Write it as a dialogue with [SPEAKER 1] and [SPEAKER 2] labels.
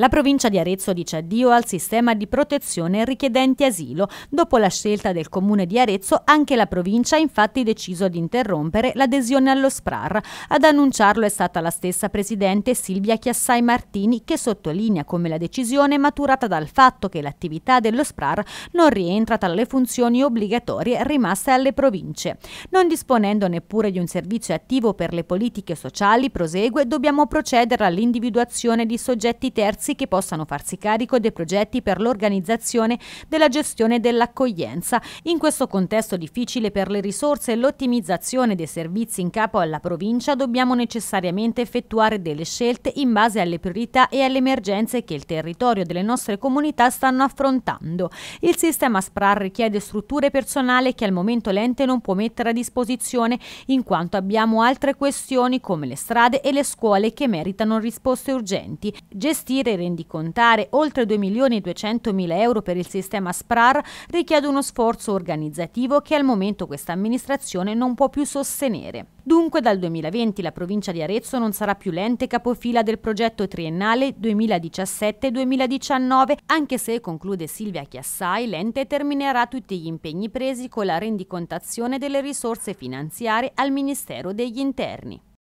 [SPEAKER 1] La provincia di Arezzo dice addio al sistema di protezione richiedenti asilo. Dopo la scelta del comune di Arezzo, anche la provincia ha infatti deciso di interrompere l'adesione allo SPRAR. Ad annunciarlo è stata la stessa presidente Silvia Chiassai Martini che sottolinea come la decisione è maturata dal fatto che l'attività dello SPRAR non rientra tra le funzioni obbligatorie rimaste alle province. Non disponendo neppure di un servizio attivo per le politiche sociali, prosegue, dobbiamo procedere all'individuazione di soggetti terzi servizi che possano farsi carico dei progetti per l'organizzazione della gestione dell'accoglienza. In questo contesto difficile per le risorse e l'ottimizzazione dei servizi in capo alla provincia dobbiamo necessariamente effettuare delle scelte in base alle priorità e alle emergenze che il territorio delle nostre comunità stanno affrontando. Il sistema SPRAR richiede strutture e personale che al momento l'ente non può mettere a disposizione in quanto abbiamo altre questioni come le strade e le scuole che meritano risposte urgenti. Gestire e rendicontare oltre 2 milioni e 200 mila euro per il sistema SPRAR richiede uno sforzo organizzativo che al momento questa amministrazione non può più sostenere. Dunque dal 2020 la provincia di Arezzo non sarà più l'ente capofila del progetto triennale 2017-2019, anche se, conclude Silvia Chiassai, l'ente terminerà tutti gli impegni presi con la rendicontazione delle risorse finanziarie al Ministero degli Interni.